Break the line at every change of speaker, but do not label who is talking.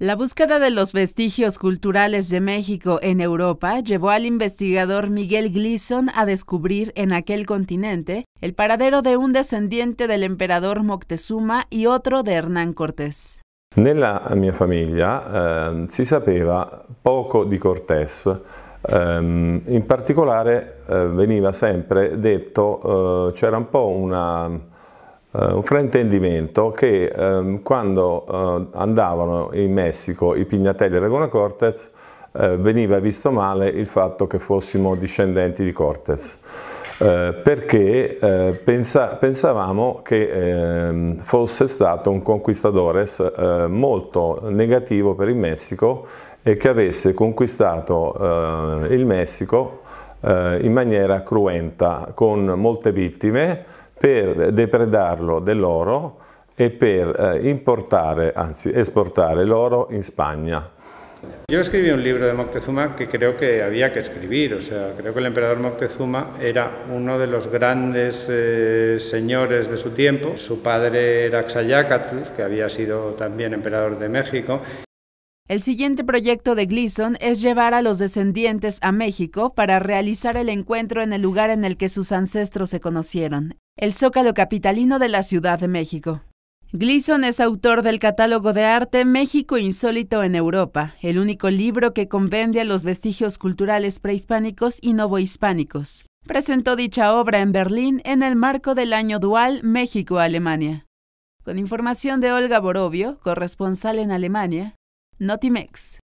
La búsqueda de los vestigios culturales de México en Europa llevó al investigador Miguel Gleason a descubrir en aquel continente el paradero de un descendiente del emperador Moctezuma y otro de Hernán Cortés.
Nella mia famiglia ehm, si sapeva poco di Cortés. Ehm, in particolare eh, veniva sempre detto, eh, c'era un po' una Eh, un fraintendimento che ehm, quando eh, andavano in Messico i Pignatelli e Regona Cortez eh, veniva visto male il fatto che fossimo discendenti di Cortez. Eh, perché eh, pensa, pensavamo che ehm, fosse stato un conquistadore eh, molto negativo per il Messico e che avesse conquistato il Messico in maniera cruenta, con molte vittime, per depredarlo del oro e per eh, importare, exportar el oro en España.
Yo escribí un libro de Moctezuma que creo que había que escribir, o sea, creo que el emperador Moctezuma era uno de los grandes eh, señores de su tiempo. Su padre era Xayácatl, que había sido también emperador de México.
El siguiente proyecto de Gleason es llevar a los descendientes a México para realizar el encuentro en el lugar en el que sus ancestros se conocieron, el zócalo capitalino de la Ciudad de México. Gleason es autor del catálogo de arte México Insólito en Europa, el único libro que a los vestigios culturales prehispánicos y novohispánicos. Presentó dicha obra en Berlín en el marco del año dual México-Alemania. Con información de Olga Borobio, corresponsal en Alemania, Notimex.